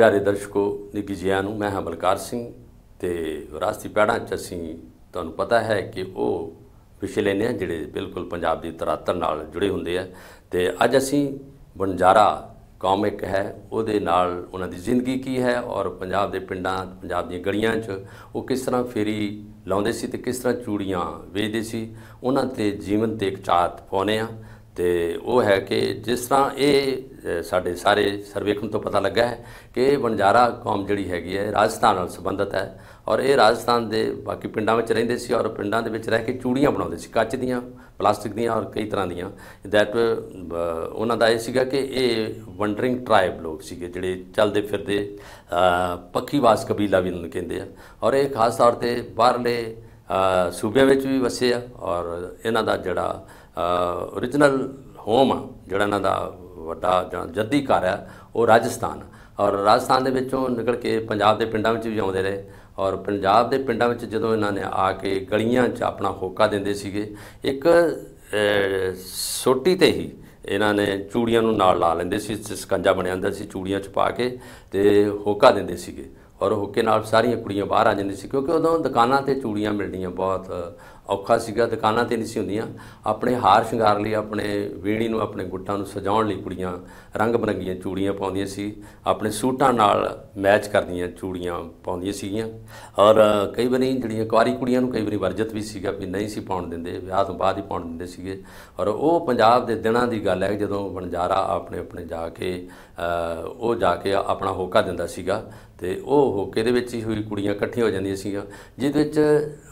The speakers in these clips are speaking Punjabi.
ਪਿਆਰੇ ਦਰਸ਼ਕੋ ਨਿੱਗੀ ਜੀਆਂ ਨੂੰ ਮੈਂ ਹਾਂ ਬਲਕਾਰ ਸਿੰਘ ਤੇ ਵਿਰਾਸਤੀ ਪੜਾਂ 'ਚ ਅਸੀਂ ਤੁਹਾਨੂੰ ਪਤਾ ਹੈ ਕਿ ਉਹ ਲੈਨੇ ਨੇ ਜਿਹੜੇ ਬਿਲਕੁਲ ਪੰਜਾਬ ਦੀ ਤਰਾਤਰ ਨਾਲ ਜੁੜੇ ਹੁੰਦੇ ਆ ਤੇ ਅੱਜ ਅਸੀਂ ਬਨਜਾਰਾ ਕਾਮਿਕ ਹੈ ਉਹਦੇ ਨਾਲ ਉਹਨਾਂ ਦੀ ਜ਼ਿੰਦਗੀ ਕੀ ਹੈ ਔਰ ਪੰਜਾਬ ਦੇ ਪਿੰਡਾਂ ਪੰਜਾਬ ਦੀਆਂ ਗਲੀਆਂ 'ਚ ਉਹ ਕਿਸ ਤਰ੍ਹਾਂ ਫੇਰੀ ਲਾਉਂਦੇ ਸੀ ਤੇ ਕਿਸ ਤਰ੍ਹਾਂ ਚੂੜੀਆਂ ਵੇਚਦੇ ਸੀ ਉਹਨਾਂ ਤੇ ਜੀਵਨ ਤੇ ਇੱਕ ਚਾਤ ਪਾਉਨੇ ਆ ਤੇ ਉਹ ਹੈ ਕਿ ਜਿਸ ਤਰ੍ਹਾਂ ਇਹ ਸਾਡੇ ਸਾਰੇ ਸਰਵੇਖਣ ਤੋਂ ਪਤਾ ਲੱਗਾ ਹੈ ਕਿ ਵਣਜਾਰਾ ਕੌਮ ਜਿਹੜੀ ਹੈਗੀ ਹੈ ਰਾਜਸਥਾਨ ਨਾਲ ਸੰਬੰਧਤ ਹੈ ਔਰ ਇਹ ਰਾਜਸਥਾਨ ਦੇ ਬਾਕੀ ਪਿੰਡਾਂ ਵਿੱਚ ਰਹਿੰਦੇ ਸੀ ਔਰ ਪਿੰਡਾਂ ਦੇ ਵਿੱਚ ਰਹਿ ਕੇ ਚੂੜੀਆਂ ਬਣਾਉਂਦੇ ਸੀ ਕੱਚ ਦੀਆਂ ਪਲਾਸਟਿਕ ਦੀਆਂ ਔਰ ਕਈ ਤਰ੍ਹਾਂ ਦੀਆਂ ਦੈਟ ਉਹਨਾਂ ਦਾ ਇਹ ਸੀਗਾ ਕਿ ਇਹ ਵੰਡਰਿੰਗ ਟ੍ਰਾਈਬ ਲੋਕ ਸੀਗੇ ਜਿਹੜੇ ਚੱਲਦੇ ਫਿਰਦੇ ਪੱਕੀ ਵਾਸ ਕਬੀਲਾ ਵੀ ਉਹਨਾਂ ਕਹਿੰਦੇ ਆ ਔਰ ਇਹ ਖਾਸ ਤੌਰ ਤੇ ਬਾਹਰਲੇ ਸੂਬਿਆਂ ਵਿੱਚ ਵੀ ਵਸੇ ਆ ਔਰ ਇਹਨਾਂ ਦਾ ਜਿਹੜਾ ओरिजिनल ਹੋਮ ਜਿਹੜਾ ਨਾ ਦਾ ਵੱਡਾ ਜੱਦੀ ਘਰ ਹੈ ਉਹ ਰਾਜਸਥਾਨ ਔਰ ਰਾਜਸਥਾਨ ਦੇ ਵਿੱਚੋਂ ਨਿਕਲ ਕੇ ਪੰਜਾਬ ਦੇ ਪਿੰਡਾਂ ਵਿੱਚ ਵੀ ਆਉਂਦੇ ਰਹੇ ਔਰ ਪੰਜਾਬ ਦੇ ਪਿੰਡਾਂ ਵਿੱਚ ਜਦੋਂ ਇਹਨਾਂ ਨੇ ਆ ਕੇ ਗਲੀਆਂ 'ਚ ਆਪਣਾ ਹੋਕਾ ਦਿੰਦੇ ਸੀਗੇ ਇੱਕ ਸੋਟੀ ਤੇ ਹੀ ਇਹਨਾਂ ਨੇ ਚੂੜੀਆਂ ਨੂੰ ਨਾਲ ਲਾ ਲੈਂਦੇ ਸੀ ਸਕੰਜਾ ਬਣਿਆ ਹੁੰਦਾ ਸੀ ਚੂੜੀਆਂ 'ਚ ਪਾ ਕੇ ਤੇ ਹੋਕਾ ਦਿੰਦੇ ਸੀਗੇ ਔਰ ਹੋਕੇ ਨਾਲ ਸਾਰੀਆਂ ਕੁੜੀਆਂ ਬਾਹਰ ਆ ਜਾਂਦੀਆਂ ਸੀ ਕਿਉਂਕਿ ਉਦੋਂ ਦੁਕਾਨਾਂ ਤੇ ਚੂੜੀਆਂ ਮਿਲਦੀਆਂ ਬਹੁਤ ਔਖਾ ਸੀਗਾ ਦੁਕਾਨਾਂ ਤੇ ਨਹੀਂ ਸੀ ਹੁੰਦੀਆਂ ਆਪਣੇ ਹਾਰ ਸ਼ਿੰਗਾਰ ਲਈ ਆਪਣੇ ਵੀਣੀ ਨੂੰ ਆਪਣੇ ਗੁੱਟਾਂ ਨੂੰ ਸਜਾਉਣ ਲਈ ਕੁੜੀਆਂ ਰੰਗ ਬਰੰਗੀਆਂ ਚੂੜੀਆਂ ਪਾਉਂਦੀਆਂ ਸੀ ਆਪਣੇ ਸੂਟਾਂ ਨਾਲ ਮੈਚ ਕਰਦੀਆਂ ਚੂੜੀਆਂ ਪਾਉਂਦੀਆਂ ਸੀਗੀਆਂ ਔਰ ਕਈ ਵਾਰੀ ਜਿਹੜੀਆਂ ਕੁਆਰੀ ਕੁੜੀਆਂ ਨੂੰ ਕਈ ਵਾਰੀ ਵਰਜਤ ਵੀ ਸੀਗਾ ਵੀ ਨਹੀਂ ਸੀ ਪਾਉਣ ਦਿੰਦੇ ਵਿਆਹ ਤੋਂ ਬਾਅਦ ਹੀ ਪਾਉਣ ਦਿੰਦੇ ਸੀਗੇ ਔਰ ਉਹ ਪੰਜਾਬ ਦੇ ਦਿਨਾਂ ਦੀ ਗੱਲ ਹੈ ਜਦੋਂ ਬਣਜਾਰਾ ਆਪਣੇ ਆਪਣੇ ਜਾ ਕੇ ਉਹ ਜਾ ਕੇ ਆਪਣਾ ਹੋਕਾ ਦਿੰਦਾ ਸੀਗਾ ਤੇ ਉਹ ਹੋਕੇ ਦੇ ਵਿੱਚ ਹੀ ਹੋਈ ਕੁੜੀਆਂ ਇਕੱਠੀਆਂ ਹੋ ਜਾਂਦੀਆਂ ਸੀਗੀਆਂ ਜਿਹਦੇ ਵਿੱਚ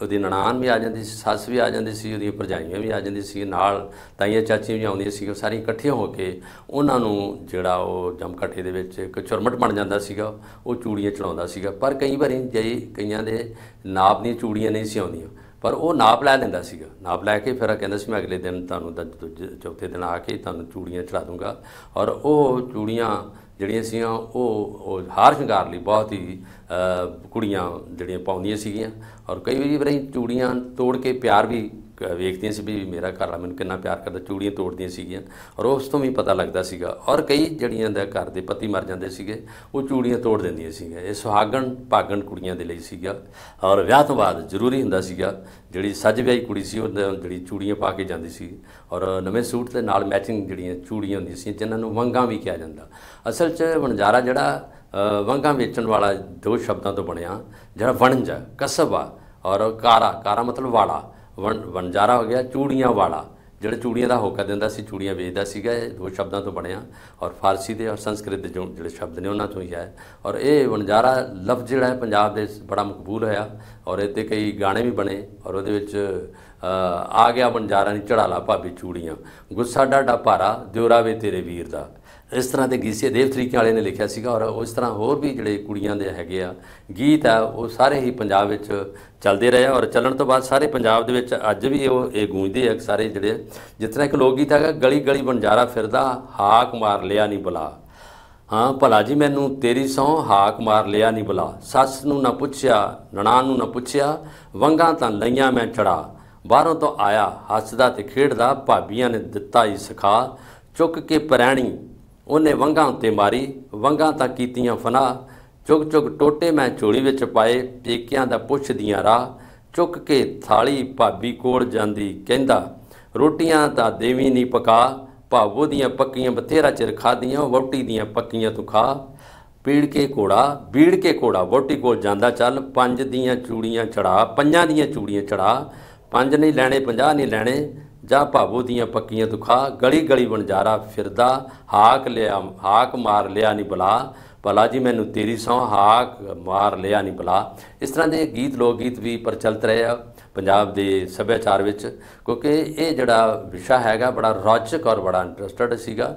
ਉਹਦੀ ਨਨਾਣ ਵੀ ਆ ਜਾਂਦੀ ਸੀ ਸੱਸ ਵੀ ਆ ਜਾਂਦੀ ਸੀ ਉਹਦੀ ਭਰਜਾਈਆਂ ਵੀ ਆ ਜਾਂਦੀ ਸੀ ਨਾਲ ਤਾਈਆਂ ਚਾਚੀਆਂ ਵੀ ਆਉਂਦੀਆਂ ਸੀ ਉਹ ਸਾਰੀਆਂ ਇਕੱਠੀਆਂ ਹੋ ਕੇ ਉਹਨਾਂ ਨੂੰ ਜਿਹੜਾ ਉਹ ਜਮਕੱਠੇ ਦੇ ਵਿੱਚ ਇੱਕ ਚੁਰਮਟ ਬਣ ਜਾਂਦਾ ਸੀਗਾ ਉਹ ਚੂੜੀਆਂ ਚੜਾਉਂਦਾ ਸੀਗਾ ਪਰ ਕਈ ਵਾਰੀ ਜੇ ਕਈਆਂ ਦੇ ਨਾਪ ਦੀਆਂ ਚੂੜੀਆਂ ਨਹੀਂ ਸੀ ਆਉਂਦੀਆਂ ਪਰ ਉਹ ਨਾਪ ਲੈ ਲੈਂਦਾ ਸੀਗਾ ਨਾਪ ਲੈ ਕੇ ਫਿਰ ਆ ਕਹਿੰਦਾ ਸੀ ਮੈਂ ਅਗਲੇ ਦਿਨ ਤੁਹਾਨੂੰ ਦੂਜੇ ਚੌਥੇ ਦਿਨ ਆ ਕੇ ਤੁਹਾਨੂੰ ਚੂੜੀਆਂ ਚੜਾ ਦੂੰਗਾ ਔਰ ਉਹ ਚੂੜੀਆਂ ਜਿਹੜੀਆਂ ਸੀਆਂ ਉਹ ਹਾਰ ਸ਼ਿੰਗਾਰ ਲਈ ਬਹੁਤ ਹੀ ਕੁੜੀਆਂ ਜਿਹੜੀਆਂ ਪਾਉਂਦੀਆਂ ਸੀਗੀਆਂ ਔਰ ਕਈ ਵਾਰੀ ਚੂੜੀਆਂ ਤੋੜ ਕੇ ਪਿਆਰ ਵੀ ਵੇਖਦੀਆਂ ਸੀ ਵੀ ਮੇਰਾ ਘਰ ਵਾਲਾ ਮੈਨੂੰ ਕਿੰਨਾ ਪਿਆਰ ਕਰਦਾ ਚੂੜੀਆਂ ਤੋੜਦੀਆਂ ਸੀਗੀਆਂ ਔਰ ਉਸ ਤੋਂ ਵੀ ਪਤਾ ਲੱਗਦਾ ਸੀਗਾ ਔਰ ਕਈ ਜੜੀਆਂ ਦਾ ਘਰ ਦੇ ਪਤੀ ਮਰ ਜਾਂਦੇ ਸੀਗੇ ਉਹ ਚੂੜੀਆਂ ਤੋੜ ਦਿੰਦੀਆਂ ਸੀਗੀਆਂ ਇਹ ਸੁਹਾਗਣ ਭਾਗਣ ਕੁੜੀਆਂ ਦੇ ਲਈ ਸੀਗਾ ਔਰ ਵਿਆਹ ਤੋਂ ਬਾਅਦ ਜ਼ਰੂਰੀ ਹੁੰਦਾ ਸੀਗਾ ਜਿਹੜੀ ਸੱਜ ਵਿਆਹੀ ਕੁੜੀ ਸੀ ਉਹ ਜਿਹੜੀ ਚੂੜੀਆਂ ਪਾ ਕੇ ਜਾਂਦੀ ਸੀ ਔਰ ਨਵੇਂ ਸੂਟ ਦੇ ਨਾਲ ਮੈਚਿੰਗ ਜਿਹੜੀਆਂ ਚੂੜੀਆਂ ਹੁੰਦੀਆਂ ਸੀ ਜਿਨ੍ਹਾਂ ਨੂੰ ਵੰਗਾ ਵੀ ਕਿਹਾ ਜਾਂਦਾ ਅਸਲ 'ਚ ਵਣਜਾਰਾ ਜਿਹੜਾ ਵੰਗਾ ਵੇਚਣ ਵਾਲਾ ਦੋ ਸ਼ਬਦਾਂ ਤੋਂ ਬਣਿਆ ਜਿਹੜਾ ਵਣਜ ਕਸਬਾ ਔਰ ਕਾਰਾ ਕਾਰਾ ਮਤਲਬ ਵਾਲਾ ਵਣਜਾਰਾ ਹੋ ਗਿਆ ਚੂੜੀਆਂ ਵਾਲਾ ਜਿਹੜਾ ਚੂੜੀਆਂ ਦਾ ਹੋਕਾ ਦਿੰਦਾ ਸੀ ਚੂੜੀਆਂ ਵੇਚਦਾ ਸੀਗਾ ਇਹ ਦੋ ਸ਼ਬਦਾਂ ਤੋਂ ਬਣਿਆ ਔਰ ਫਾਰਸੀ ਦੇ ਔਰ ਸੰਸਕ੍ਰਿਤ ਦੇ ਜਿਹੜੇ ਸ਼ਬਦ ਨੇ ਉਹਨਾਂ ਤੋਂ ਹੀ ਆਇਆ ਔਰ ਇਹ ਵਣਜਾਰਾ ਲਫ਼ਜ਼ ਜਿਹੜਾ ਹੈ ਪੰਜਾਬ ਦੇ ਬੜਾ ਮਕਬੂਲ ਹੋਇਆ ਔਰ ਇਹਦੇ ਕਈ ਗਾਣੇ ਵੀ ਬਣੇ ਔਰ ਉਹਦੇ ਵਿੱਚ ਆ ਗਿਆ ਵਣਜਾਰਾ ਨਹੀਂ ਚੜਾਲਾ ਭਾਬੀ ਚੂੜੀਆਂ ਗੁੱਸਾ ਡਾਡਾ ਭਾਰਾ ਦਿਉਰਾ ਵੇ ਤੇਰੇ ਵੀਰ ਦਾ ਇਸ ਤਰ੍ਹਾਂ ਦੇ ਗੀਸੇ ਦੇਵ ਤਰੀਕੇ ਵਾਲੇ ਨੇ ਲਿਖਿਆ ਸੀਗਾ ਔਰ ਉਸ ਤਰ੍ਹਾਂ ਹੋਰ ਵੀ ਜਿਹੜੇ ਕੁੜੀਆਂ ਦੇ ਹੈਗੇ ਆ ਗੀਤ ਆ ਉਹ ਸਾਰੇ ਹੀ ਪੰਜਾਬ ਵਿੱਚ ਚੱਲਦੇ ਰਹੇ ਔਰ ਚੱਲਣ ਤੋਂ ਬਾਅਦ ਸਾਰੇ ਪੰਜਾਬ ਦੇ ਵਿੱਚ ਅੱਜ ਵੀ ਉਹ ਇਹ ਗੂੰਜਦੇ ਆ ਸਾਰੇ ਜਿਹੜੇ ਜਿਸ ਤਰ੍ਹਾਂ ਇੱਕ ਲੋਕ ਗੀਤ ਹੈਗਾ ਗਲੀ ਗਲੀ ਬੰਜਾਰਾ ਫਿਰਦਾ ਹਾਕ ਮਾਰ ਲਿਆ ਨਹੀਂ ਬੁਲਾ ਹਾਂ ਭਲਾ ਜੀ ਮੈਨੂੰ ਤੇਰੀ ਸੌ ਹਾਕ ਮਾਰ ਲਿਆ ਨਹੀਂ ਬੁਲਾ ਸੱਸ ਨੂੰ ਨਾ ਪੁੱਛਿਆ ਨਣਾਨ ਨੂੰ ਨਾ ਪੁੱਛਿਆ ਵੰਗਾ ਤਾਂ ਲਈਆਂ ਮੈਂ ਚੜਾ ਬਾਹਰੋਂ ਤੋਂ ਆਇਆ ਹੱਸਦਾ ਤੇ ਖੇਡਦਾ ਭਾਬੀਆਂ ਨੇ ਦਿੱਤਾ ਹੀ ਸਿਖਾ ਚੁੱਕ ਕੇ ਪਰੈਣੀ ਉਹਨੇ ਵੰਗਾਂ ਉੱਤੇ ਮਾਰੀ ਵੰਗਾਂ ਤਾਂ ਕੀਤੀਆਂ ਫਨਾ ਚੁਗ ਚੁਗ ਟੋਟੇ ਮੈਂ ਝੋਲੀ ਵਿੱਚ ਪਾਏ ਪੇਕਿਆਂ ਦਾ ਪੁੱਛਦੀਆਂ ਰਾਹ ਚੁੱਕ ਕੇ ਥਾਲੀ ਭਾਬੀ ਕੋਲ ਜਾਂਦੀ ਕਹਿੰਦਾ ਰੋਟੀਆਂ ਤਾਂ ਦੇਵੀ ਨਹੀਂ ਪਕਾ ਭਾਵੋ ਦੀਆਂ ਪੱਕੀਆਂ ਬਥੇਰਾ ਚਿਰ ਖਾਦੀਆਂ ਵੋਟੀ ਦੀਆਂ ਪੱਕੀਆਂ ਤੂੰ ਖਾ ਪੀੜ ਕੇ ਕੋੜਾ ਬੀੜ ਕੇ ਕੋੜਾ ਵੋਟੀ ਕੋਲ ਜਾਂਦਾ ਚੱਲ ਪੰਜ ਦੀਆਂ ਚੂੜੀਆਂ ਚੜਾ ਪੰਜਾਂ ਦੀਆਂ ਚੂੜੀਆਂ ਚੜਾ ਪੰਜ ਨਹੀਂ ਲੈਣੇ 50 ਨਹੀਂ ਲੈਣੇ ਜਾਂ ਭਾਵੋ ਦੀਆਂ ਪੱਕੀਆਂ ਦੁਖਾ ਗਲੀ ਗਲੀ ਵਣਜਾਰਾ ਫਿਰਦਾ ਹਾਕ ਲਿਆ ਹਾਕ ਮਾਰ ਲਿਆ ਨਹੀਂ ਬਲਾ ਭਲਾ ਜੀ ਮੈਨੂੰ ਤੇਰੀ ਸੌ ਹਾਕ ਮਾਰ ਲਿਆ ਨਹੀਂ ਬਲਾ ਇਸ ਤਰ੍ਹਾਂ ਦੇ ਗੀਤ ਲੋਕ ਗੀਤ ਵੀ ਪ੍ਰਚਲਿਤ ਰਹੇ ਆ ਪੰਜਾਬ ਦੇ ਸੱਭਿਆਚਾਰ ਵਿੱਚ ਕਿਉਂਕਿ ਇਹ ਜਿਹੜਾ ਵਿਸ਼ਾ ਹੈਗਾ ਬੜਾ ਰੌਚਕ ਔਰ ਬੜਾ ਇੰਟਰਸਟਡ ਸੀਗਾ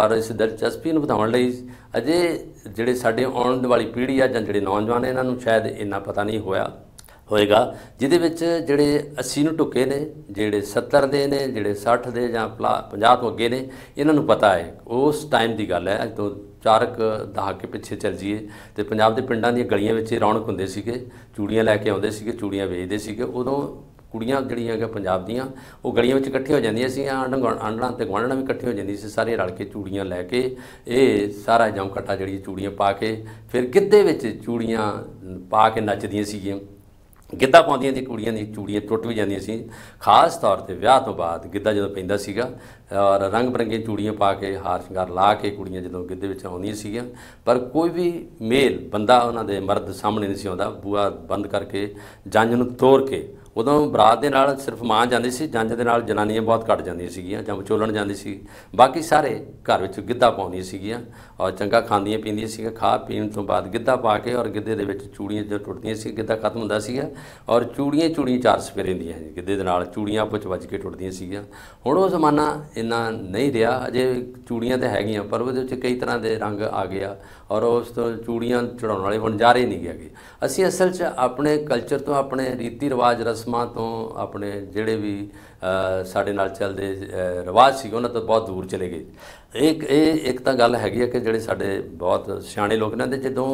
ਔਰ ਇਸ ਦਿਲਚਸਪੀ ਨੂੰ ਵਧਾਉਣ ਲਈ ਅਜੇ ਜਿਹੜੇ ਸਾਡੇ ਆਉਣ ਵਾਲੀ ਪੀੜ੍ਹੀ ਆ ਜਾਂ ਜਿਹੜੇ ਨੌਜਵਾਨ ਇਹਨਾਂ ਨੂੰ ਸ਼ਾਇਦ ਇੰਨਾ ਪਤਾ ਨਹੀਂ ਹੋਇਆ ਹੋਏਗਾ ਜਿਹਦੇ ਵਿੱਚ ਜਿਹੜੇ 80 ਨੂੰ ਟੁੱਕੇ ਨੇ ਜਿਹੜੇ 70 ਦੇ ਨੇ ਜਿਹੜੇ 60 ਦੇ ਜਾਂ 50 ਤੋਂ ਅੱਗੇ ਨੇ ਇਹਨਾਂ ਨੂੰ ਪਤਾ ਹੈ ਉਸ ਟਾਈਮ ਦੀ ਗੱਲ ਹੈ ਅੱਜ ਤੋਂ ਚਾਰਕ ਦਹਾਕੇ ਪਿੱਛੇ ਚੱਲ ਜੀਏ ਤੇ ਪੰਜਾਬ ਦੇ ਪਿੰਡਾਂ ਦੀਆਂ ਗਲੀਆਂ ਵਿੱਚ ਰੌਣਕ ਹੁੰਦੇ ਸੀਗੇ ਚੂੜੀਆਂ ਲੈ ਕੇ ਆਉਂਦੇ ਸੀਗੇ ਚੂੜੀਆਂ ਵੇਚਦੇ ਸੀਗੇ ਉਦੋਂ ਕੁੜੀਆਂ ਜਿਹੜੀਆਂ ਹੈਗਾ ਪੰਜਾਬ ਦੀਆਂ ਉਹ ਗਲੀਆਂ ਵਿੱਚ ਇਕੱਠੀ ਹੋ ਜਾਂਦੀਆਂ ਸੀ ਆਂਡਣਾ ਤੇ ਗਵਾਂਡਣਾ ਵੀ ਇਕੱਠੀ ਹੋ ਜਾਂਦੀ ਸੀ ਸਾਰੇ ਰਲ ਕੇ ਚੂੜੀਆਂ ਲੈ ਕੇ ਇਹ ਸਾਰਾ ਕੱਟਾ ਜਿਹੜੀ ਚੂੜੀਆਂ ਪਾ ਕੇ ਫਿਰ ਗਿੱਧੇ ਵਿੱਚ ਚੂੜੀਆਂ ਪਾ ਕੇ ਨੱਚਦੀਆਂ ਸੀਗੀਆਂ ਗਿੱਧਾ ਪਾਉਂਦੀਆਂ ਸੀ ਕੁੜੀਆਂ ਦੀ ਚੂੜੀਆਂ ਟੁੱਟ ਵੀ ਜਾਂਦੀਆਂ ਸੀ ਖਾਸ ਤੌਰ ਤੇ ਵਿਆਹ ਤੋਂ ਬਾਅਦ ਗਿੱਧਾ ਜਦੋਂ ਪੈਂਦਾ ਸੀਗਾ ਔਰ ਰੰਗ ਬਰੰਗੇ ਚੂੜੀਆਂ ਪਾ ਕੇ ਹਾਰ ਸ਼ਿੰਗਾਰ ਲਾ ਕੇ ਕੁੜੀਆਂ ਜਦੋਂ ਗਿੱਧੇ ਵਿੱਚ ਆਉਂਦੀਆਂ ਸੀਗੀਆਂ ਪਰ ਕੋਈ ਵੀ ਮੇਲ ਬੰਦਾ ਉਹਨਾਂ ਦੇ ਮਰਦ ਸਾਹਮਣੇ ਨਹੀਂ ਸੀ ਆਉਂਦਾ ਬੂਆ ਬੰਦ ਕਰਕੇ ਜੰਜ ਨੂੰ ਤੋੜ ਕੇ ਉਦੋਂ ਬਰਾਤ ਦੇ ਨਾਲ ਸਿਰਫ ਮਾਂ ਜਾਂਦੀ ਸੀ ਜੰਜ ਦੇ ਨਾਲ ਜਨਾਨੀਆਂ ਬਹੁਤ ਘਟ ਜਾਂਦੀਆਂ ਸੀਗੀਆਂ ਜਾਂ ਚੋਲਣ ਜਾਂਦੀ ਸੀ ਬਾਕੀ ਸਾਰੇ ਘਰ ਵਿੱਚ ਗਿੱਧਾ ਪਾਉਂਦੀਆਂ ਸੀਗੀਆਂ ਔਰ ਚੰਗਾ ਖਾਂਦੀਆਂ ਪੀਂਦੀਆਂ ਸੀਗੀਆਂ ਖਾ ਪੀਣ ਤੋਂ ਬਾਅਦ ਗਿੱਧਾ ਪਾ ਕੇ ਔਰ ਗਿੱਧੇ ਦੇ ਵਿੱਚ ਚੂੜੀਆਂ ਜੋ ਟੁੱਟਦੀਆਂ ਸੀ ਗਿੱਧਾ ਖਤਮ ਹੁੰਦਾ ਸੀਗਾ ਔਰ ਚੂੜੀਆਂ ਚੂੜੀਆਂ ਚਾਰ ਸਫੇਰੇ ਸੀ ਗਿੱਧੇ ਦੇ ਨਾਲ ਚੂੜੀਆਂ ਪੁੱਛ ਵਿੱਚ ਵੱਜ ਕੇ ਟੁੱਟਦੀਆਂ ਸੀਗੀਆਂ ਹੁਣ ਉਹ ਜ਼ਮਾਨਾ ਇੰਨਾ ਨਹੀਂ ਰਿਹਾ ਅਜੇ ਚੂੜੀਆਂ ਤਾਂ ਹੈਗੀਆਂ ਪਰ ਉਹਦੇ ਵਿੱਚ ਕਈ ਤਰ੍ਹਾਂ ਦੇ ਰੰਗ ਆ ਗਿਆ ਔਰ ਉਸ ਤੋਂ ਚੂੜੀਆਂ ਚੜਾਉਣ ਵਾਲੇ ਹੁਣ ਜਾ ਰਹੇ ਨਹੀਂ ਗਏ ਅਸੀਂ ਅਸਲ 'ਚ ਆਪਣੇ ਕਲਚਰ ਤੋਂ ਆਪਣੇ ਰੀਤੀ ਰਿਵਾਜ ਰਸ ਰਸਮਾਂ ਤੋਂ ਆਪਣੇ ਜਿਹੜੇ ਵੀ ਸਾਡੇ ਨਾਲ ਚੱਲਦੇ ਰਿਵਾਜ ਸੀ ਉਹਨਾਂ ਤੋਂ ਬਹੁਤ ਦੂਰ ਚਲੇ ਗਏ ਇੱਕ ਇਹ ਇੱਕ ਤਾਂ ਗੱਲ ਹੈਗੀ ਹੈ ਕਿ ਜਿਹੜੇ ਸਾਡੇ ਬਹੁਤ ਸਿਆਣੇ ਲੋਕ ਨੇ ਜਦੋਂ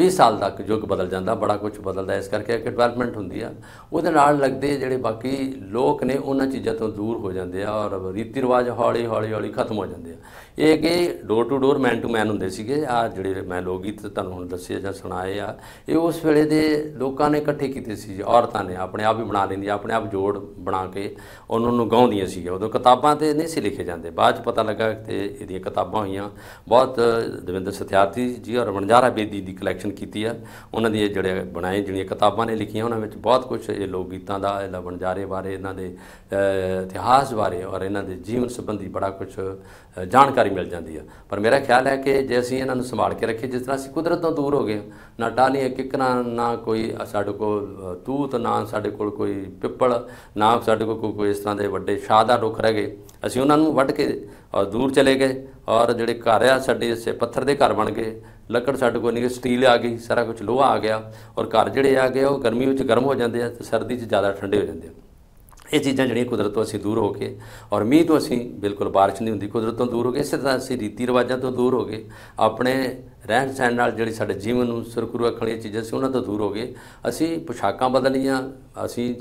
20 ਸਾਲ ਤੱਕ ਯੁੱਗ ਬਦਲ ਜਾਂਦਾ ਬੜਾ ਕੁਝ ਬਦਲਦਾ ਇਸ ਕਰਕੇ ਕਿ ਡਿਵੈਲਪਮੈਂਟ ਹੁੰਦੀ ਆ ਉਹਦੇ ਨਾਲ ਲੱਗਦੇ ਜਿਹੜੇ ਬਾਕੀ ਲੋਕ ਨੇ ਉਹਨਾਂ ਚੀਜ਼ਾਂ ਤੋਂ ਦੂਰ ਹੋ ਜਾਂਦੇ ਆ ਔਰ ਰੀਤੀ ਰਿਵਾਜ ਹੌਲੀ ਹੌਲੀ ਹੌਲੀ ਖਤਮ ਹੋ ਜਾਂਦੇ ਆ ਇਹ ਕਿ door to door man to ਮੈਨ ਹੁੰਦੇ ਸੀਗੇ ਆ ਜਿਹੜੇ ਮੈਂ ਲੋਕ ਗੀਤ ਤੁਹਾਨੂੰ ਹੁਣ ਦੱਸਿਆ ਜਾਂ ਸੁਣਾਏ ਆ ਇਹ ਉਸ ਵੇਲੇ ਦੇ ਲੋਕਾਂ ਨੇ ਇਕੱਠੇ ਕੀਤੇ ਸੀ ਔਰਤਾਂ ਨੇ ਆਪਣੇ ਆਪ ਹੀ ਬਣਾ ਲੈਂਦੀ ਆਪਣੇ ਆਪ ਜੋੜ ਬਣਾ ਕੇ ਉਹਨਾਂ ਨੂੰ ਗਾਉਂਦੀਆਂ ਸੀ ਉਦੋਂ ਕਿਤਾਬਾਂ ਤੇ ਨਹੀਂ ਸੀ ਲਿਖੇ ਜਾਂਦੇ ਬਾਅਦ ਚ ਪਤਾ ਲੱਗਾ ਤੇ ਇਹਦੀਆਂ ਕਿਤਾਬਾਂ ਹੋਈਆਂ ਬਹੁਤ ਦਵਿੰਦਰ ਸਤਿਆਰਥੀ ਜੀ ਔਰ ਵਣਜਾਰਾ ਬੇਦੀ ਦੀ ਕਲੈਕਸ਼ਨ ਕੀਤੀ ਆ ਉਹਨਾਂ ਦੀ ਜਿਹੜੇ ਬਣਾਏ ਜਿਹੜੀਆਂ ਕਿਤਾਬਾਂ ਨੇ ਲਿਖੀਆਂ ਉਹਨਾਂ ਵਿੱਚ ਬਹੁਤ ਕੁਝ ਇਹ ਲੋਕ ਗੀਤਾਂ ਦਾ ਇਹ ਵਣਜਾਰੇ ਬਾਰੇ ਇਹਨਾਂ ਦੇ ਇਤਿਹਾਸ ਬਾਰੇ ਔਰ ਇਹਨਾਂ ਦੇ ਜੀਵਨ ਸੰਬੰਧੀ ਬੜਾ ਕੁਝ ਜਾਣਕਾਰੀ ਮਿਲ ਜਾਂਦੀ ਆ ਪਰ ਮੇਰਾ ਖਿਆਲ ਹੈ ਕਿ ਜੇ ਅਸੀਂ ਇਹਨਾਂ ਨੂੰ ਸੰਭਾਲ ਕੇ ਰੱਖੇ ਜਿਸ ਤਰ੍ਹਾਂ ਅਸੀਂ ਕੁਦਰਤ ਤੋਂ ਦੂਰ ਹੋ ਗਏ ਨਾ ਟਾਲੀਆਂ ਕਿਕਰਾਂ ਨਾ ਕੋਈ ਸਾਡੇ ਕੋਲ ਤੂਤ ਨਾ ਸਾਡੇ ਕੋਲ ਕੋਈ ਪਿੱਪਲ ਨਾ ਸਾਡੇ ਕੋਲ ਕੋਈ ਕੋਈ ਇਸ ਤਰ੍ਹਾਂ ਦੇ ਵੱਡੇ ਸ਼ਾਦਾ ਰੁੱਖ ਰਹਿ ਗਏ ਅਸੀਂ ਉਹਨਾਂ ਨੂੰ ਵੱਢ ਕੇ ਔਰ ਦੂਰ ਚਲੇ ਗਏ ਔਰ ਜਿਹੜੇ ਘਰ ਆ ਸਾਡੇ ਇਸੇ ਪੱਥਰ ਦੇ ਘਰ ਬਣ ਗਏ ਲੱਕੜ ਸਾਡੇ ਕੋਲ ਨਹੀਂ ਸਟੀਲ ਆ ਗਈ ਸਾਰਾ ਕੁਝ ਲੋਹਾ ਆ ਗਿਆ ਔਰ ਘਰ ਜਿਹੜੇ ਆ ਗਏ ਉਹ ਗਰਮੀ ਵਿੱਚ ਗਰਮ ਹੋ ਜਾਂਦੇ ਆ ਤੇ ਸਰਦੀ 'ਚ ਜ਼ਿਆਦਾ ਠੰਡੇ ਹੋ ਜਾਂਦੇ ਆ ਇਹ ਚੀਜ਼ਾਂ ਜਿਹੜੀਆਂ ਕੁਦਰਤ ਤੋਂ ਅਸੀਂ ਦੂਰ ਹੋ ਕੇ ਔਰ ਮੀਂਹ ਤੋਂ ਅਸੀਂ ਬਿਲਕੁਲ بارش ਨਹੀਂ ਹੁੰਦੀ ਕੁਦਰਤ ਤੋਂ ਦੂਰ ਹੋ ਕੇ ਇਸੇ ਤਰ੍ਹਾਂ ਅਸੀਂ ਰੀਤੀ ਰਿਵਾਜਾਂ ਤੋਂ ਦੂਰ ਹੋ ਕੇ ਆਪਣੇ ਰਹਿਣ ਸਹਿਣ ਨਾਲ ਜਿਹੜੀ ਸਾਡੇ ਜੀਵਨ ਨੂੰ ਸੁਰਖਰੂ ਰੱਖਣ ਲਈ ਚੀਜ਼ਾਂ ਸੀ ਉਹਨਾਂ ਤੋਂ ਦੂਰ ਹੋ ਗਏ ਅਸੀਂ ਪੋਸ਼ਾਕਾਂ ਬਦਲੀਆਂ ਅਸੀਂ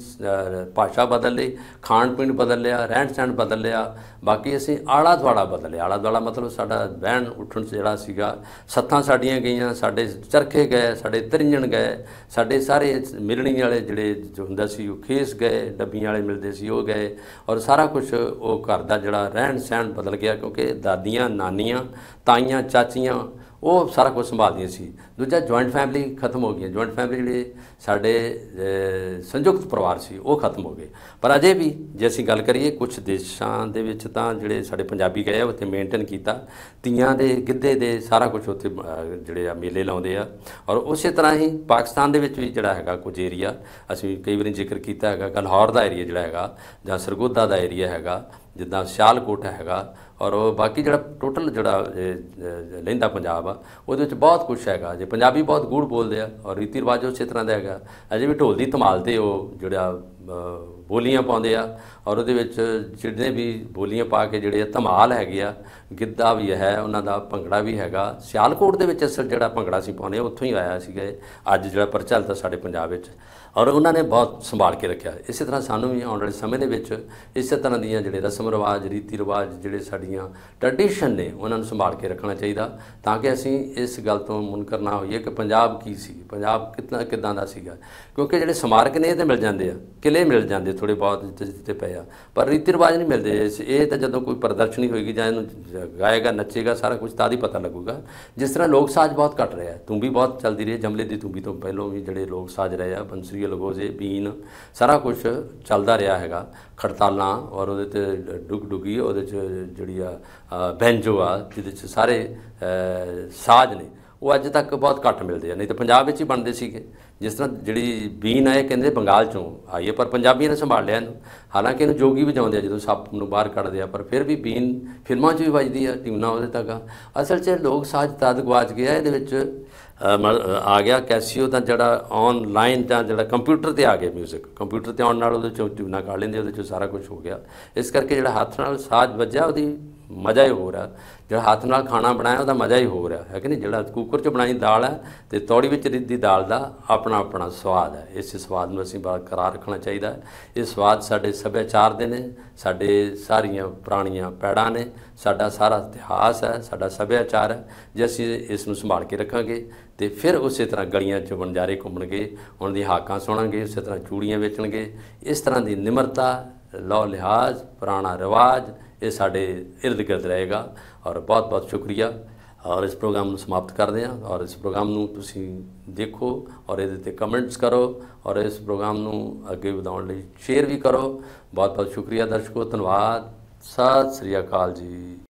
ਭਾਸ਼ਾ ਬਦਲ ਲਈ ਖਾਣ ਪੀਣ ਬਦਲ ਲਿਆ ਰਹਿਣ ਸਹਿਣ ਬਦਲ ਲਿਆ ਬਾਕੀ ਅਸੀਂ ਆਲਾ ਦੁਆਲਾ ਬਦਲਿਆ ਆਲਾ ਦੁਆਲਾ ਮਤਲਬ ਸਾਡਾ ਬਹਿਣ ਉੱਠਣ ਜਿਹੜਾ ਸੀਗਾ ਸੱਥਾਂ ਸਾਡੀਆਂ ਗਈਆਂ ਸਾਡੇ ਚਰਖੇ ਗਏ ਸਾਡੇ ਤਰਿੰਜਣ ਗਏ ਸਾਡੇ ਸਾਰੇ ਮਿਲਣੀ ਵਾਲੇ ਜਿਹੜੇ ਹੁੰਦਾ ਸੀ ਉਹ ਖੇਸ ਗਏ ਡੱਬੀਆਂ ਵਾਲੇ ਮਿਲਦੇ ਸੀ ਉਹ ਗਏ ਔਰ ਸਾਰਾ ਕੁਝ ਉਹ ਘਰ ਦਾ ਜਿਹੜਾ ਰਹਿਣ ਸਹਿਣ ਬਦਲ ਗਿਆ ਕਿਉਂਕਿ ਦਾਦੀਆਂ ਨਾਨੀਆਂ ਤਾਈਆਂ ਚਾਚੀਆਂ ਉਹ ਸਾਰਾ ਕੁਝ ਸੰਭਾਲਦੀਆਂ ਸੀ ਦੂਜਾ ਜੁਆਇੰਟ ਫੈਮਿਲੀ ਖਤਮ ਹੋ ਗਈ ਜੁਆਇੰਟ ਫੈਮਿਲੀ ਜਿਹੜੇ ਸਾਡੇ ਸੰਯੁਕਤ ਪਰਿਵਾਰ ਸੀ ਉਹ ਖਤਮ ਹੋ ਗਏ ਪਰ ਅਜੇ ਵੀ ਜੇ ਅਸੀਂ ਗੱਲ ਕਰੀਏ ਕੁਝ ਦੇਸ਼ਾਂ ਦੇ ਵਿੱਚ ਤਾਂ ਜਿਹੜੇ ਸਾਡੇ ਪੰਜਾਬੀ ਗਏ ਆ ਉੱਥੇ ਮੇਨਟੇਨ ਕੀਤਾ ਤੀਆਂ ਦੇ ਗਿੱਧੇ ਦੇ ਸਾਰਾ ਕੁਝ ਉੱਥੇ ਜਿਹੜੇ ਆ ਮੇਲੇ ਲਾਉਂਦੇ ਆ ਔਰ ਉਸੇ ਤਰ੍ਹਾਂ ਹੀ ਪਾਕਿਸਤਾਨ ਦੇ ਵਿੱਚ ਵੀ ਜਿਹੜਾ ਹੈਗਾ ਕੁਝ ਏਰੀਆ ਅਸੀਂ ਕਈ ਵਾਰੀ ਜ਼ਿਕਰ ਕੀਤਾ ਹੈਗਾ ਕਲਹੌਰ ਦਾ ਏਰੀਆ ਜਿਹੜਾ ਹੈਗਾ ਜਾਂ ਸਰਗੋਦਾ ਦਾ ਏਰੀਆ ਹੈਗਾ ਜਿੱਦਾਂ ਸ਼ਾਲਕੋਟ ਹੈਗਾ ਔਰ ਉਹ ਬਾਕੀ ਜਿਹੜਾ ਟੋਟਲ ਜਿਹੜਾ ਲੈਂਦਾ ਪੰਜਾਬ ਆ ਉਹਦੇ ਵਿੱਚ ਬਹੁਤ ਕੁਝ ਹੈਗਾ ਤੇ ਪੰਜਾਬੀ ਬਹੁਤ ਗੂੜ ਬੋਲਦੇ ਆ ਔਰ ਰੀਤੀ ਰਿਵਾਜ ਉਹ ਛੇ ਤਰ੍ਹਾਂ ਦਾ ਹੈਗਾ ਅਜੇ ਵੀ ਢੋਲ ਦੀ ਧਮਾਲ ਤੇ ਉਹ ਜਿਹੜਾ ਬੋਲੀਆਂ ਪਾਉਂਦੇ ਆ ਔਰ ਉਹਦੇ ਵਿੱਚ ਜਿਹੜੇ ਵੀ ਬੋਲੀਆਂ ਪਾ ਕੇ ਜਿਹੜੇ ਧਮਾਲ ਹੈਗੇ ਆ ਗਿੱਧਾ ਵੀ ਹੈ ਉਹਨਾਂ ਦਾ ਭੰਗੜਾ ਵੀ ਹੈਗਾ ਸਿਆਲਕੋਟ ਦੇ ਵਿੱਚ ਅਸਲ ਜਿਹੜਾ ਭੰਗੜਾ ਸੀ ਪਾਉਂਦੇ ਉੱਥੋਂ ਹੀ ਆਇਆ ਸੀਗਾ ਅੱਜ ਜਿਹੜਾ ਪ੍ਰਚਲਿਤ ਹੈ ਸਾਡੇ ਪੰਜਾਬ ਵਿੱਚ ਔਰ ਉਹਨਾਂ ਨੇ ਬਹੁਤ ਸੰਭਾਲ ਕੇ ਰੱਖਿਆ ਇਸੇ ਤਰ੍ਹਾਂ ਸਾਨੂੰ ਵੀ ਆਉਣ ਵਾਲੇ ਸਮੇਂ ਦੇ ਵਿੱਚ ਇਸੇ ਤਰ੍ਹਾਂ ਦੀਆਂ ਜਿਹੜੇ ਰਸਮ ਰਿਵਾਜ ਰੀਤੀ ਰਿਵਾਜ ਜਿਹੜੇ ਸਾਡੀਆਂ ਟ੍ਰੈਡੀਸ਼ਨ ਨੇ ਉਹਨਾਂ ਨੂੰ ਸੰਭਾਲ ਕੇ ਰੱਖਣਾ ਚਾਹੀਦਾ ਤਾਂ ਕਿ ਅਸੀਂ ਇਸ ਗੱਲ ਤੋਂ ਮੁਨਕਰ ਨਾ ਹੋਈਏ ਕਿ ਪੰਜਾਬ ਕੀ ਸੀ ਪੰਜਾਬ ਕਿਤਨਾ ਕਿਦਾਂ ਦਾ ਸੀਗਾ ਕਿਉਂਕਿ ਜਿਹੜੇ ਸਮਾਰਕ ਨੇ ਇਹ ਤੇ ਮਿਲ ਜਾਂਦੇ ਆ ਕਿਲੇ ਮਿਲ ਜਾਂਦੇ ਥੋੜੇ ਬਹੁਤ ਜਿੱਤੇ ਪਏ ਆ ਪਰ ਰੀਤੀ ਰਿਵਾਜ ਨਹੀਂ ਮਿਲਦੇ ਇਹ ਤਾਂ ਜਦੋਂ ਕੋਈ ਪ੍ਰਦਰਸ਼ਨੀ ਹੋਏਗੀ ਜਾਂ ਇਹਨੂੰ ਗਾਏਗਾ ਨੱਚੇਗਾ ਸਾਰਾ ਕੁਝ ਤਾਂ ਹੀ ਪਤਾ ਲੱਗੂਗਾ ਜਿਸ ਤਰ੍ਹਾਂ ਲੋਕ ਸਾਜ ਬਹੁਤ ਘਟ ਰਿਹਾ ਤੂੰ ਵੀ ਬਹੁਤ ਚੱਲਦੀ ਰਹੀ ਜਮਲੇ ਦੀ ਤੂੰ ਵੀ ਤੋਂ ਪਹਿਲਾਂ ਵੀ ਜਿਹੜੇ ਲੋਕ ਸਾਜ ਰਹੇ ਆ ਬੰਸਰੀ ਲਗੋਜ਼ੇ ਬੀਨ ਸਾਰਾ ਕੁਝ ਚੱਲਦਾ ਰਿਹਾ ਹੈਗਾ ਖੜਤਾਲਾਂ ਔਰ ਉਹਦੇ ਤੇ ਡੁਗ ਡੁਗੀ ਉਹਦੇ ਚ ਜਿਹੜੀ ਆ ਬੈਂਜੋ ਆ ਜਿਹਦੇ ਚ ਸਾਰੇ ਸਾਜ ਨੇ ਉਹ ਅੱਜ ਤੱਕ ਬਹੁਤ ਘੱਟ ਮਿਲਦੇ ਆ ਨਹੀਂ ਤਾਂ ਪੰਜਾਬ ਵਿੱਚ ਹੀ ਬਣਦੇ ਸੀਗੇ ਜਿਸ ਤਰ੍ਹਾਂ ਜਿਹੜੀ ਬੀਨ ਆਏ ਕਹਿੰਦੇ ਬੰਗਾਲ ਚੋਂ ਆਈ ਹੈ ਪਰ ਪੰਜਾਬੀਆਂ ਨੇ ਸੰਭਾਲ ਲਿਆ ਇਹਨੂੰ ਹਾਲਾਂਕਿ ਇਹਨੂੰ ਜੋਗੀ ਵਜਾਉਂਦੇ ਆ ਜਦੋਂ ਸੱਪ ਨੂੰ ਬਾਹਰ ਕੱਢਦੇ ਆ ਪਰ ਫਿਰ ਵੀ ਬੀਨ ਫਿਲਮਾਂ 'ਚ ਵੀ ਵੱਜਦੀ ਆ ਟਿਊਨਾ ਉਹਦੇ ਤੱਕ ਅਸਲ 'ਚ ਲੋਕ ਸਾਜ ਤਦ ਗਵਾਚ ਗਿਆ ਇਹਦੇ ਵਿੱਚ ਆ ਗਿਆ ਕੈਸੀਓ ਦਾ ਜਿਹੜਾ ਆਨਲਾਈਨ ਦਾ ਜਿਹੜਾ ਕੰਪਿਊਟਰ ਤੇ ਆ ਗਿਆ 뮤직 ਕੰਪਿਊਟਰ ਤੇ ਆਉਣ ਨਾਲ ਉਹਦੇ ਚੋਂ ਟਿਊਨਾ ਕੱਢ ਲੈਂਦੇ ਉਹਦੇ ਚੋਂ ਸਾਰਾ ਕੁਝ ਹੋ ਗਿਆ ਇਸ ਕਰਕੇ ਜਿਹੜਾ ਹੱਥ ਨਾਲ ਸਾਜ ਵੱਜਿਆ ਉਹਦੀ ਮਜ਼ਾ ਹੀ ਹੋ ਰਿਹਾ ਜਿਹੜਾ ਹੱਥ ਨਾਲ ਖਾਣਾ ਬਣਾਇਆ ਉਹਦਾ ਮਜ਼ਾ ਹੀ ਹੋ ਰਿਹਾ ਹੈ ਕਿ ਨਹੀਂ ਜਿਹੜਾ ਕੁੱਕਰ 'ਚ ਬਣਾਈ ਦਾਲ ਹੈ ਤੇ ਤੌੜੀ ਵਿੱਚ ਰਿੱਧੀ ਦਾਲ ਦਾ ਆਪਣਾ ਆਪਣਾ ਸਵਾਦ ਹੈ ਇਸ ਸਵਾਦ ਨੂੰ ਅਸੀਂ ਬਰਕਰਾਰ ਰੱਖਣਾ ਚਾਹੀਦਾ ਹੈ ਇਹ ਸਵਾਦ ਸਾਡੇ ਸੱਭਿਆਚਾਰ ਦੇ ਨੇ ਸਾਡੇ ਸਾਰੀਆਂ ਪੁਰਾਣੀਆਂ ਪੈੜਾਂ ਨੇ ਸਾਡਾ ਸਾਰਾ ਇਤਿਹਾਸ ਹੈ ਸਾਡਾ ਸੱਭਿਆਚਾਰ ਹੈ ਜੇ ਅਸੀਂ ਇਸ ਨੂੰ ਸੰਭਾਲ ਕੇ ਰੱਖਾਂਗੇ ਤੇ ਫਿਰ ਉਸੇ ਤਰ੍ਹਾਂ ਗਲੀਆਂ 'ਚ ਵਣਜਾਰੇ ਘੁੰਮਣਗੇ ਉਹਨਾਂ ਦੀ ਹਾਕਾਂ ਸੁਣਾਂਗੇ ਉਸੇ ਤਰ੍ਹਾਂ ਚੂੜੀਆਂ ਵੇਚਣਗੇ ਇਸ ਤਰ੍ਹਾਂ ਦੀ ਨਿਮਰਤਾ ਲੋ ਲਿਹਾਜ਼ ਪੁਰਾਣਾ ਰਿਵਾਜ ਇਹ ਸਾਡੇ ird gird ਰਹੇਗਾ ਔਰ ਬਹੁਤ ਬਹੁਤ ਸ਼ੁਕਰੀਆ ਔਰ ਇਸ ਪ੍ਰੋਗਰਾਮ ਨੂੰ ਸਮਾਪਤ ਕਰਦੇ ਹਾਂ ਔਰ ਇਸ ਪ੍ਰੋਗਰਾਮ ਨੂੰ ਤੁਸੀਂ ਦੇਖੋ ਔਰ ਇਹਦੇ ਤੇ ਕਮੈਂਟਸ ਕਰੋ ਔਰ ਇਸ ਪ੍ਰੋਗਰਾਮ ਨੂੰ ਅੱਗੇ ਵਧਾਉਣ ਲਈ ਸ਼ੇਅਰ ਵੀ ਕਰੋ ਬਹੁਤ ਬਹੁਤ ਸ਼ੁਕਰੀਆ ਦਰਸ਼ਕੋ ਧੰਨਵਾਦ ਸਤਿ ਸ੍ਰੀ ਅਕਾਲ ਜੀ